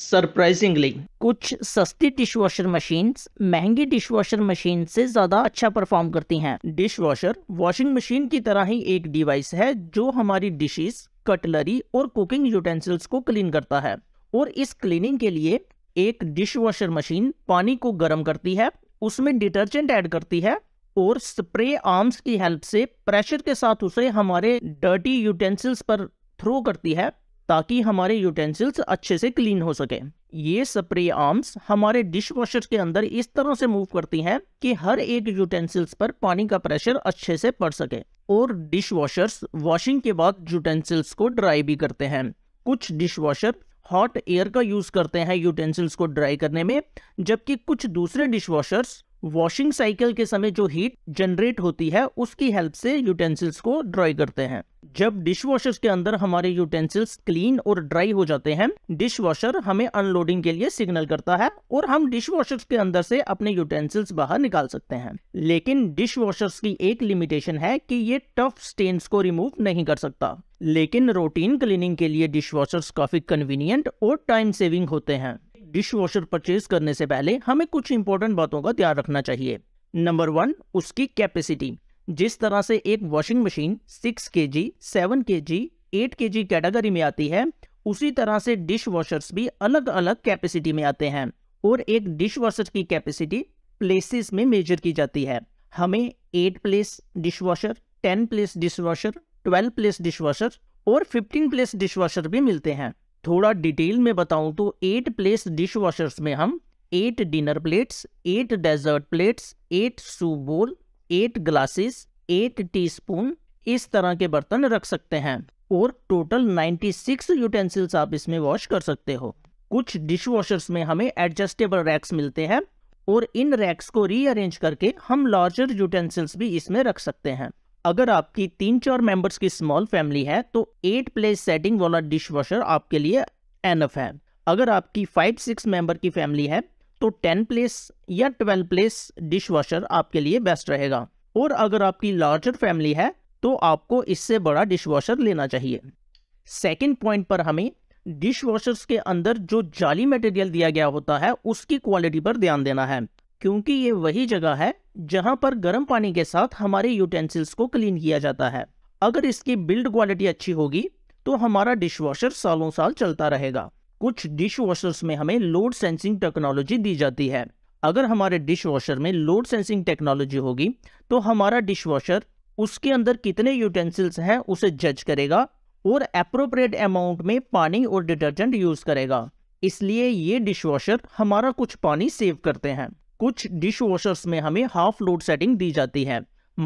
Surprisingly कुछ सस्ती dish washer machine महंगी डिश वॉशर मशीन से ज्यादा अच्छा परफॉर्म करती हैं। डिश वॉशर वॉशिंग मशीन की तरह ही एक डिवाइस है जो हमारी डिशेस कटलरी और कुकिंग यूटेंसिल्स को क्लीन करता है और इस क्लीनिंग के लिए एक डिश वॉशर मशीन पानी को गर्म करती है उसमें डिटर्जेंट ऐड करती है और स्प्रे आर्म्स की हेल्प से प्रेशर के साथ उसे हमारे डर्टी यूटेंसिल्स पर थ्रो करती है ताकि हमारे यूटेंसिल्स अच्छे से क्लीन हो सके ये स्प्रे आर्म्स हमारे डिश वॉशर के अंदर इस तरह से मूव करती हैं कि हर एक यूटेंसिल्स पर पानी का प्रेशर अच्छे से पड़ सके और डिश वॉशर्स वॉशिंग के बाद यूटेंसिल्स को ड्राई भी करते हैं कुछ डिश वॉशर हॉट एयर का यूज़ करते हैं यूटेंसिल्स को ड्राई करने में जबकि कुछ दूसरे डिश वॉशर्स वॉशिंग साइकिल के समय जो हीट जनरेट होती है उसकी हेल्प से यूटेंसिल्स को ड्राई करते हैं जब डिश वॉशर के अंदर हमारे यूटेंसिल्स क्लीन और ड्राई हो जाते हैं डिश वॉशर हमें अनलोडिंग के लिए सिग्नल करता है और हम डिश वॉशर के अंदर से अपने यूटेंसिल्स बाहर निकाल सकते हैं लेकिन डिश वॉशर्स की एक लिमिटेशन है कि ये टफ स्टेन को रिमूव नहीं कर सकता लेकिन रोटीन क्लीनिंग के लिए डिश वॉशर्स काफी कन्वीनियंट और टाइम सेविंग होते हैं डिश वॉशर परचेज करने से पहले हमें कुछ इंपॉर्टेंट बातों का ध्यान रखना चाहिए नंबर वन उसकी कैपेसिटी जिस तरह से एक वॉशिंग मशीन सिक्स के जी सेवन के जी एट के जी कैटेगरी में आती है उसी तरह से डिश वॉशर्स भी अलग अलग कैपेसिटी में आते हैं और एक डिश वॉशर की कैपेसिटी प्लेसेस में मेजर की जाती है हमें eight place dish washer ten place dish washer twelve place dish washer और फिफ्टीन प्लेस डिश वॉशर भी मिलते हैं थोड़ा डिटेल में बताऊं तो एट प्लेस डिश वॉशर्स में हम eight dinner plates eight dessert plates eight soup bowl eight glasses eight teaspoon इस तरह के बर्तन रख सकते हैं और टोटल 96 सिक्स यूटेंसिल्स आप इसमें वॉश कर सकते हो कुछ डिश वॉशर्स में हमें एडजस्टेबल रैक्स मिलते हैं और इन रैक्स को रीअरेंज करके हम लार्जर यूटेंसिल्स भी इसमें रख सकते हैं अगर आपकी तीन चार मेंबर्स की स्मॉल फैमिली है तो एट प्लेस सेटिंग वाला डिश वॉशर आपके लिए एनफ है अगर आपकी फाइव सिक्स मेंबर की फैमिली है तो टेन प्लेस या ट्वेल्व प्लेस डिश वॉशर आपके लिए बेस्ट रहेगा और अगर आपकी लार्जर फैमिली है तो आपको इससे बड़ा डिश वॉशर लेना चाहिए सेकेंड पॉइंट पर हमें डिश वॉशर्स के अंदर जो जाली मटेरियल दिया गया होता है उसकी क्वालिटी पर ध्यान देना है क्योंकि ये वही जगह है जहां पर गर्म पानी के साथ हमारे यूटेंसिल्स को क्लीन किया जाता है अगर इसकी बिल्ड क्वालिटी अच्छी होगी तो हमारा डिश वॉशर सालों साल चलता रहेगा कुछ डिश वॉशर्स में हमें लोड सेंसिंग टेक्नोलॉजी दी जाती है अगर हमारे डिश वॉशर में लोड सेंसिंग टेक्नोलॉजी होगी तो हमारा डिश वॉशर उसके अंदर कितने यूटेंसिल्स हैं उसे जज करेगा और अप्रोप्रिएट अमाउंट में पानी और डिटर्जेंट यूज करेगा इसलिए ये डिश वॉशर हमारा कुछ पानी सेव करते हैं कुछ डिश वॉशर्स में हमें हाफ लोड सेटिंग दी जाती है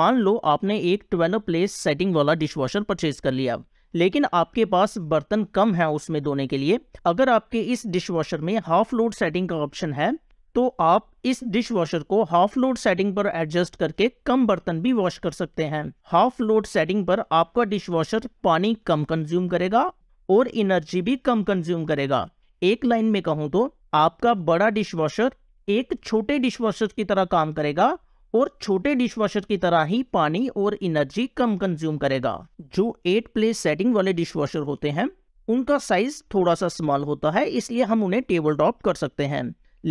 मान लो आपने एक ट्वेल्व प्लेस सेटिंग वाला डिश वॉशर परचेज कर लिया लेकिन आपके पास बर्तन कम है उसमें धोने के लिए अगर आपके इस डिश वॉशर में हाफ लोड सेटिंग का ऑप्शन है तो आप इस डिश वॉशर को हाफ लोड सेटिंग पर एडजस्ट करके कम बर्तन भी वॉश कर सकते हैं हाफ लोड सेटिंग पर आपका डिश वॉशर पानी कम कंज्यूम करेगा और एनर्जी भी कम कंज्यूम करेगा एक लाइन में कहूं तो आपका बड़ा डिश वॉशर एक छोटे डिश वॉशर की तरह काम करेगा और छोटे डिशवॉशर की तरह ही पानी और एनर्जी कम कंज्यूम करेगा जो एट प्लेस सेटिंग वाले डिशवॉशर होते हैं उनका साइज थोड़ा सा स्मॉल होता है इसलिए हम उन्हें टेबल टॉप कर सकते हैं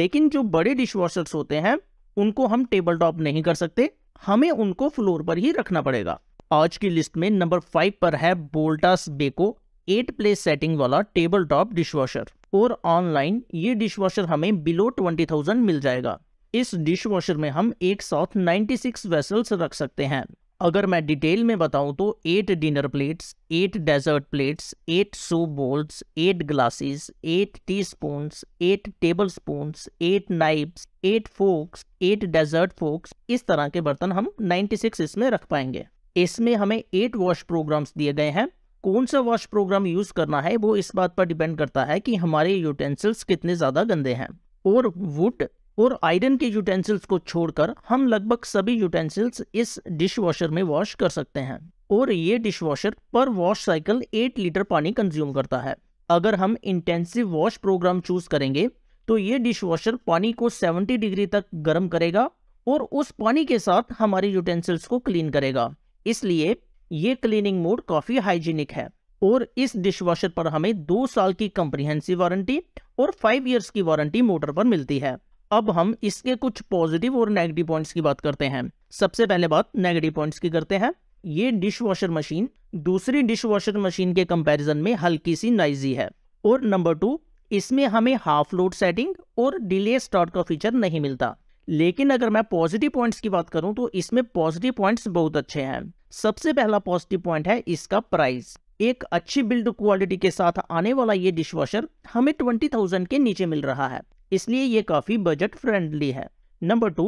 लेकिन जो बड़े डिशवॉशर्स होते हैं उनको हम टेबल टॉप नहीं कर सकते हमें उनको फ्लोर पर ही रखना पड़ेगा आज की लिस्ट में नंबर फाइव पर है Voltas Beko eight place setting वाला टेबल टॉप डिशवॉशर और ऑनलाइन ये डिशवॉशर हमें बिलो ट्वेंटी थाउजेंड मिल जाएगा इस वॉशर में हम एक साथ 96 वेसल्स रख सकते हैं अगर मैं डिटेल में बताऊं तो eight dinner plates eight dessert plates eight soup bowls eight glasses eight teaspoons eight tablespoons eight knives eight forks eight dessert forks इस तरह के बर्तन हम 96 इसमें रख पाएंगे इसमें हमें एट वॉश प्रोग्राम्स दिए गए हैं कौन सा वॉश प्रोग्राम यूज़ करना है वो इस बात पर डिपेंड करता है कि हमारे यूटेंसिल्स कितने ज़्यादा गंदे हैं और वुड और आयरन के यूटेंसिल्स को छोड़कर हम लगभग सभी यूटेंसिल्स इस डिश वॉशर में वॉश कर सकते हैं और ये डिश वॉशर पर वॉश साइकिल 8 लीटर पानी कंज्यूम करता है अगर हम इंटेंसिव वॉश प्रोग्राम चूज करेंगे तो ये डिश वॉशर पानी को 70 डिग्री तक गर्म करेगा और उस पानी के साथ हमारे यूटेंसिल्स को क्लीन करेगा इसलिए ये क्लीनिंग मोड काफ़ी हाइजीनिक है और इस डिश वॉशर पर हमें दो साल की कंप्रीहेंसिव वारंटी और फाइव ईयर्स की वारंटी मोटर पर मिलती है अब हम इसके कुछ पॉजिटिव और नेगेटिव पॉइंट्स की बात करते हैं सबसे पहले बात नेगेटिव पॉइंट्स की करते हैं ये डिश वॉशर मशीन दूसरी डिश वॉशर मशीन के कंपैरिजन में हल्की सी नाइजी है और नंबर टू इसमें हमें हाफ लोड सेटिंग और डिले स्टार्ट का फीचर नहीं मिलता लेकिन अगर मैं पॉजिटिव पॉइंट्स की बात करूं तो इसमें पॉजिटिव पॉइंट्स बहुत अच्छे हैं सबसे पहला पॉजिटिव पॉइंट है इसका प्राइस एक अच्छी बिल्ड क्वालिटी के साथ आने वाला ये डिशवॉशर हमें ट्वेंटी थाउजेंड के नीचे मिल रहा है इसलिए ये काफ़ी बजट फ्रेंडली है नंबर टू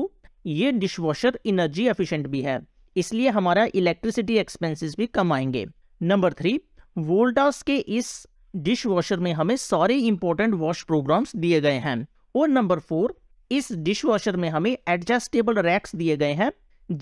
ये डिशवॉशर इनर्जी एफिशिएंट भी है इसलिए हमारा इलेक्ट्रिसिटी एक्सपेंसेस भी कम आएंगे नंबर थ्री वोल्टास के इस डिश वॉशर में हमें सारे इंपॉर्टेंट वॉश प्रोग्राम्स दिए गए हैं और नंबर फोर इस डिश वॉशर में हमें एडजस्टेबल रैक्स दिए गए हैं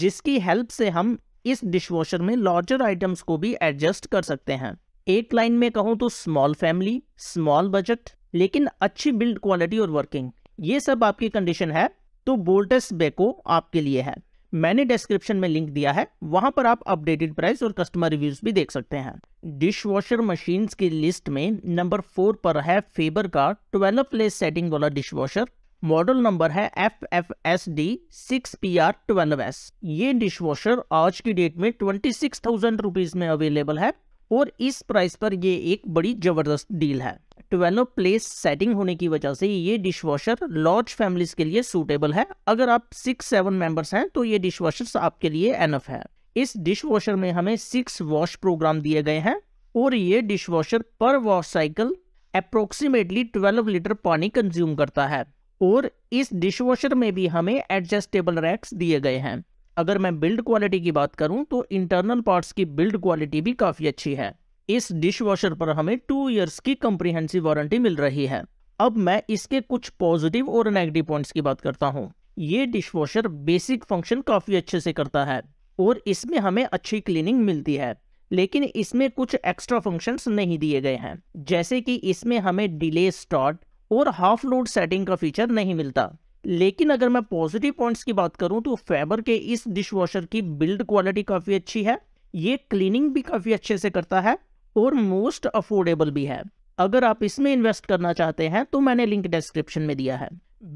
जिसकी हेल्प से हम इस डिश वॉशर में लार्जर आइटम्स को भी एडजस्ट कर सकते हैं एक लाइन में कहूँ तो स्मॉल फैमिली स्मॉल बजट लेकिन अच्छी बिल्ड क्वालिटी और वर्किंग ये सब आपकी कंडीशन है तो बोल्टस बेको आपके लिए है मैंने डिस्क्रिप्शन में लिंक दिया है वहां पर आप अपडेटेड प्राइस और कस्टमर रिव्यूज भी देख सकते हैं डिश वॉशर मशीन की लिस्ट में नंबर फोर पर है फेबर का ट्वेल्व प्लेस सेटिंग वाला डिश वॉशर मॉडल नंबर है F F S D six P R twelve S ये डिश वॉशर आज की डेट में ट्वेंटी सिक्स थाउजेंड रुपीज में अवेलेबल है और इस प्राइस पर ये एक बड़ी ज़बरदस्त डील है ट्वेल्व प्लेस सेटिंग होने की वजह से ये डिश वॉशर लार्ज फैमिलीज के लिए सूटेबल है अगर आप सिक्स सेवन मेंबर्स हैं तो ये डिश वॉशर आपके लिए एनफ है इस डिश वॉशर में हमें सिक्स वॉश प्रोग्राम दिए गए हैं और ये डिश वॉशर पर वॉश साइकिल अप्रोक्सीमेटली 12 लीटर पानी कंज्यूम करता है और इस डिश वॉशर में भी हमें एडजस्टेबल रैक्स दिए गए हैं अगर मैं बिल्ड क्वालिटी की बात करूं तो इंटरनल पार्ट्स की बिल्ड क्वालिटी भी काफ़ी अच्छी है इस डिश वॉशर पर हमें टू ईयर्स की कम्प्रीहेंसिव वारंटी मिल रही है अब मैं इसके कुछ पॉजिटिव और नेगेटिव पॉइंट्स की बात करता हूँ ये डिश वॉशर बेसिक फंक्शन काफ़ी अच्छे से करता है और इसमें हमें अच्छी क्लीनिंग मिलती है लेकिन इसमें कुछ एक्स्ट्रा फंक्शंस नहीं दिए गए हैं जैसे कि इसमें हमें डिले स्टार्ट और हाफ लोड सेटिंग का फीचर नहीं मिलता लेकिन अगर मैं पॉजिटिव पॉइंट्स की बात करूं तो फैबर के इस डिश वॉशर की बिल्ड क्वालिटी काफ़ी अच्छी है ये क्लीनिंग भी काफ़ी अच्छे से करता है और मोस्ट अफोर्डेबल भी है अगर आप इसमें इन्वेस्ट करना चाहते हैं तो मैंने लिंक डिस्क्रिप्शन में दिया है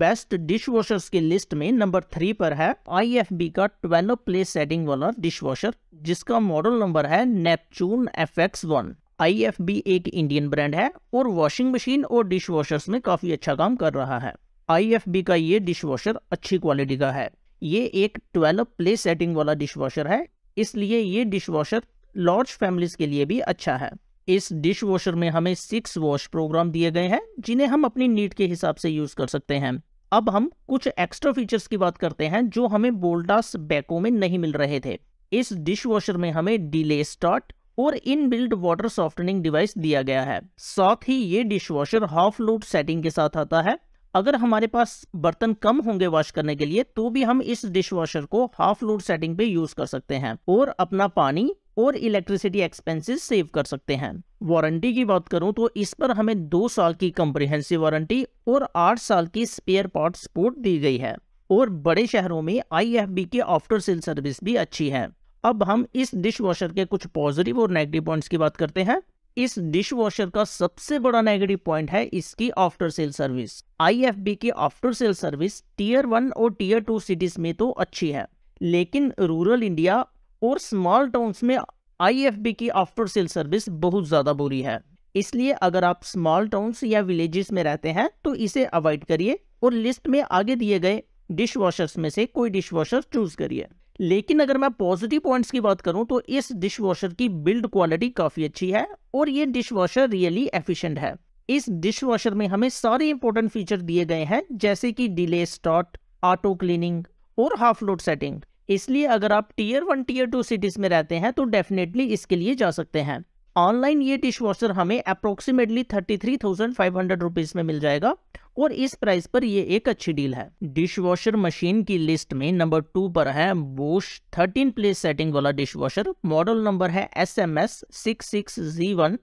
बेस्ट डिश वॉशर्स की लिस्ट में नंबर थ्री पर है आई का ट्वेल्व प्ले सेटिंग वाला डिश वॉशर जिसका मॉडल नंबर है नेपचून एफ एक्स वन आई एक इंडियन ब्रांड है और वॉशिंग मशीन और डिश वॉशर्स में काफ़ी अच्छा काम कर रहा है आई का ये डिश वॉशर अच्छी क्वालिटी का है ये एक 12 प्ले सेटिंग वाला डिश वॉशर है इसलिए ये डिश वॉशर लार्ज फैमिलीज के लिए भी अच्छा है इस डिश वॉशर में हमें सिक्स वॉश प्रोग्राम दिए गए हैं जिन्हें हम अपनी नीड के हिसाब से यूज कर सकते हैं अब हम कुछ एक्स्ट्रा फीचर्स की बात करते हैं जो हमें बोल्डास बैको में नहीं मिल रहे थे इस डिश वॉशर में हमें डिले स्टार्ट और in build water softening device दिया गया है साथ ही ये dish washer half load setting के साथ आता है अगर हमारे पास बर्तन कम होंगे वॉश करने के लिए तो भी हम इस डिश वॉशर को हाफ लोड सेटिंग पे यूज कर सकते हैं और अपना पानी और इलेक्ट्रिसिटी एक्सपेंसेस सेव कर सकते हैं वारंटी की बात करूं तो इस पर हमें दो साल की कम्प्रिहेंसिव वारंटी और आठ साल की स्पेयर पार्ट सपोर्ट दी गई है और बड़े शहरों में आई की आफ्टर सेल सर्विस भी अच्छी है अब हम इस डिश वॉशर के कुछ पॉजिटिव और नेगेटिव पॉइंट्स की बात करते हैं इस डिश वॉशर का सबसे बड़ा नेगेटिव पॉइंट है इसकी आफ्टर सेल सर्विस आईएफबी की after sale service tier one और टीयर टू सिटीज में तो अच्छी है लेकिन रूरल इंडिया और स्मॉल टाउन्स में आईएफबी की आफ्टर सेल सर्विस बहुत ज़्यादा बुरी है इसलिए अगर आप स्मॉल टाउन्स या विलेजेस में रहते हैं तो इसे अवॉइड करिए और लिस्ट में आगे दिए गए डिश में से कोई डिश चूज करिए लेकिन अगर मैं पॉजिटिव पॉइंट्स की बात करूं तो इस डिश वॉशर की बिल्ड क्वालिटी काफ़ी अच्छी है और ये डिश वॉशर रियली एफिशिएंट है इस डिश वॉशर में हमें सारे इंपॉर्टेंट फीचर दिए गए हैं जैसे कि डिले स्टार्ट ऑटो क्लीनिंग और हाफ लोड सेटिंग इसलिए अगर आप tier one tier two cities में रहते हैं तो डेफिनेटली इसके लिए जा सकते हैं ऑनलाइन ये डिश वॉशर हमें approximately thirty three thousand five hundred rupees में मिल जाएगा और इस प्राइस पर ये एक अच्छी डील है डिश वॉशर मशीन की लिस्ट में नंबर टू पर है बोश 13 प्लेस सेटिंग वाला डिश वॉशर मॉडल नंबर है S M S six six G one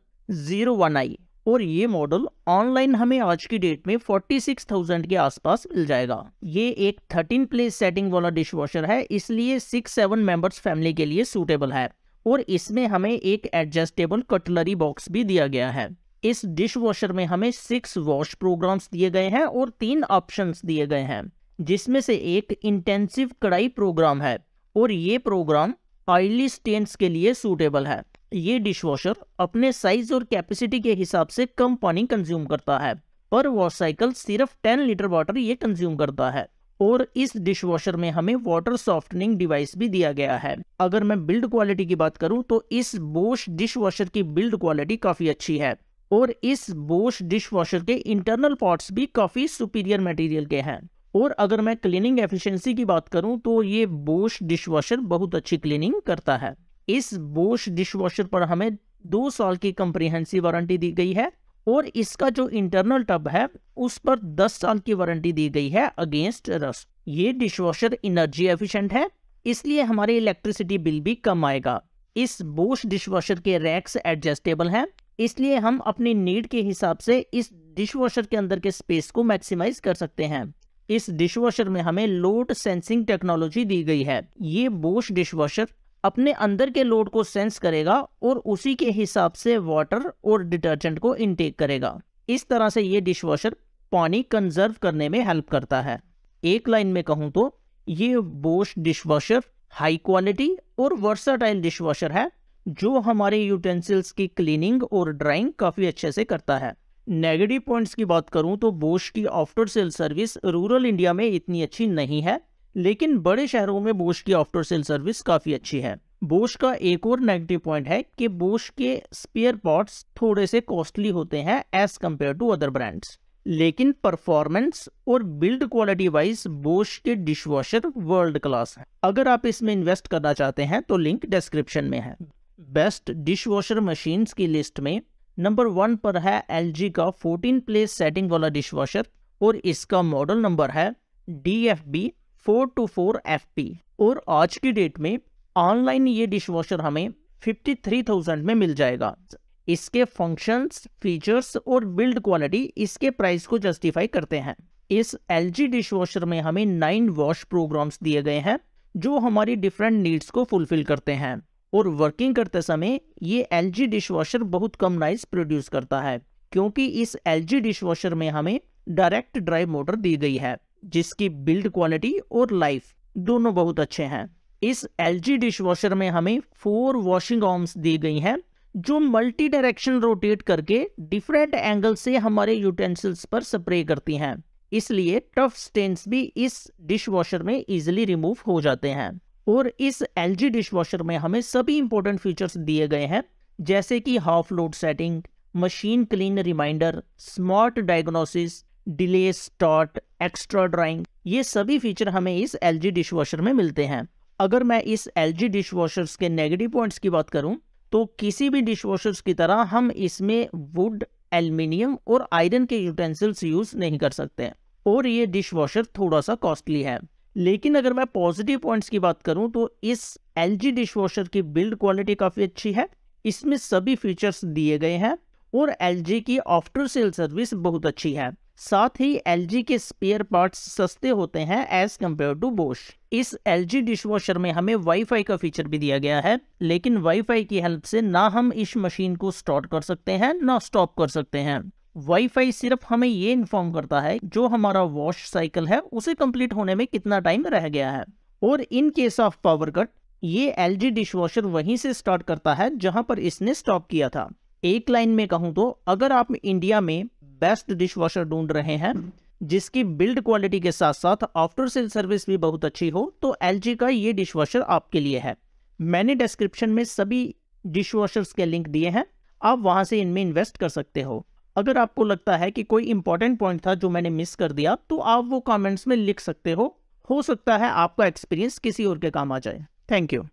zero one I और ये मॉडल ऑनलाइन हमें आज की डेट में 46,000 के आसपास मिल जाएगा ये एक 13 प्लेस सेटिंग वाला डिश वॉशर है इसलिए सिक्स सेवन मेंबर्स फैमिली के लिए सूटेबल है और इसमें हमें एक एडजस्टेबल कटलरी बॉक्स भी दिया गया है इस डिश वॉशर में हमें सिक्स वॉश प्रोग्राम्स दिए गए हैं और तीन ऑप्शंस दिए गए हैं जिसमें से एक इंटेंसिव कढ़ाई प्रोग्राम है और ये प्रोग्राम ऑयली स्टेन्स के लिए सूटेबल है ये डिश वॉशर अपने साइज और कैपेसिटी के हिसाब से कम पानी कंज्यूम करता है पर वॉश साइकिल सिर्फ 10 लीटर वाटर ये कंज्यूम करता है और इस डिश वॉशर में हमें वाटर सॉफ्टनिंग डिवाइस भी दिया गया है अगर मैं बिल्ड क्वालिटी की बात करूं तो इस बोश डिश वॉशर की बिल्ड क्वालिटी काफ़ी अच्छी है और इस बोश डिश वॉशर के इंटरनल पार्ट्स भी काफ़ी सुपीरियर मटेरियल के हैं और अगर मैं क्लीनिंग एफिशिएंसी की बात करूं तो ये बोश डिश वॉशर बहुत अच्छी क्लीनिंग करता है इस बोश डिश वॉशर पर हमें दो साल की कंप्रीहेंसिव वारंटी दी गई है और इसका जो इंटरनल टब है उस पर 10 साल की वारंटी दी गई है अगेंस्ट रस्ट ये डिश वॉशर इनर्जी एफिशिएंट है इसलिए हमारे इलेक्ट्रिसिटी बिल भी कम आएगा इस बोश डिश वॉशर के रैक्स एडजस्टेबल हैं इसलिए हम अपनी नीड के हिसाब से इस डिशवॉशर के अंदर के स्पेस को मैक्सिमाइज कर सकते हैं इस डिशवॉशर में हमें लोड सेंसिंग टेक्नोलॉजी दी गई है ये बोश डिशवॉशर अपने अंदर के लोड को सेंस करेगा और उसी के हिसाब से वाटर और डिटर्जेंट को इनटेक करेगा इस तरह से ये डिशवॉशर पानी कंजर्व करने में हेल्प करता है एक लाइन में कहूँ तो ये बोश डिशवॉशर हाई क्वालिटी और वर्साटाइल डिशवॉशर है जो हमारे यूटेंसिल्स की क्लीनिंग और ड्राइंग काफ़ी अच्छे से करता है नेगेटिव पॉइंट्स की बात करूं तो बोश की after sale service rural India में इतनी अच्छी नहीं है लेकिन बड़े शहरों में बोश की आफ्टर सेल सर्विस काफ़ी अच्छी है बोश का एक और नेगेटिव पॉइंट है कि बोश के स्पेयर पार्ट्स थोड़े से कॉस्टली होते हैं as compare to other brands लेकिन परफॉर्मेंस और बिल्ड क्वालिटी वाइज बोश के डिशवॉशर वर्ल्ड क्लास है अगर आप इसमें इन्वेस्ट करना चाहते हैं तो लिंक डिस्क्रिप्शन में है बेस्ट डिश वॉशर मशीन्स की लिस्ट में नंबर वन पर है एल का 14 प्लेस सेटिंग वाला डिश वॉशर और इसका मॉडल नंबर है D F B four two four F P और आज की डेट में ऑनलाइन ये डिश वॉशर हमें 53,000 में मिल जाएगा इसके फंक्शंस, फीचर्स और बिल्ड क्वालिटी इसके प्राइस को जस्टिफाई करते हैं इस एल जी डिश वॉशर में हमें नाइन वॉश प्रोग्राम्स दिए गए हैं जो हमारी डिफरेंट नीड्स को फुलफिल करते हैं और वर्किंग करते समय ये एल जी डिश वॉशर बहुत कम नाइस प्रोड्यूस करता है क्योंकि इस एल जी डिश वॉशर में हमें डायरेक्ट ड्राइव मोटर दी गई है जिसकी बिल्ड क्वालिटी और लाइफ दोनों बहुत अच्छे हैं इस एल जी डिश वॉशर में हमें फोर वॉशिंग ऑम्स दी गई हैं जो मल्टी डायरेक्शन रोटेट करके डिफरेंट एंगल से हमारे यूटेंसिल्स पर स्प्रे करती हैं इसलिए टफ स्टेन्स भी इस डिश वॉशर में इजिली रिमूव हो जाते हैं और इस एल जी डिश वॉशर में हमें सभी इंपॉर्टेंट फीचर्स दिए गए हैं जैसे कि half load setting machine clean reminder smart diagnosis delay start extra drying ये सभी फीचर हमें इस एल जी डिश वॉशर में मिलते हैं अगर मैं इस एल जी डिश वॉशर्स के नेगेटिव पॉइंट्स की बात करूं तो किसी भी डिश वॉशर्स की तरह हम इसमें वुड एल्यूमिनियम और आयरन के यूटेंसिल्स यूज़ नहीं कर सकते और ये डिश वॉशर थोड़ा सा कॉस्टली है लेकिन अगर मैं पॉजिटिव पॉइंट्स की बात करूं तो इस एल जी डिश वॉशर की बिल्ड क्वालिटी काफ़ी अच्छी है इसमें सभी फीचर्स दिए गए हैं और एल जी की आफ्टर सेल सर्विस बहुत अच्छी है साथ ही एल जी के स्पेयर पार्ट्स सस्ते होते हैं एज कम्पेयर टू बोश इस एल जी डिश वॉशर में हमें वाईफाई का फीचर भी दिया गया है लेकिन वाईफाई की हेल्प से ना हम इस मशीन को स्टार्ट कर सकते हैं ना स्टॉप कर सकते हैं वाईफाई सिर्फ हमें ये इन्फॉर्म करता है जो हमारा वॉश साइकिल है उसे कंप्लीट होने में कितना टाइम रह गया है और in case of power cut ये एल जी डिश वॉशर वहीं से स्टार्ट करता है जहां पर इसने स्टॉप किया था एक लाइन में कहूं तो अगर आप इंडिया में बेस्ट डिश वॉशर ढूंढ रहे हैं जिसकी बिल्ड क्वालिटी के साथ साथ आफ्टर सेल सर्विस भी बहुत अच्छी हो तो एल का ये डिश वॉशर आपके लिए है मैंने डिस्क्रिप्शन में सभी डिश वॉशर्स के लिंक दिए हैं आप वहां से इनमें इन्वेस्ट कर सकते हो अगर आपको लगता है कि कोई इंपॉर्टेंट पॉइंट था जो मैंने मिस कर दिया तो आप वो कमेंट्स में लिख सकते हो हो सकता है आपका एक्सपीरियंस किसी और के काम आ जाए थैंक यू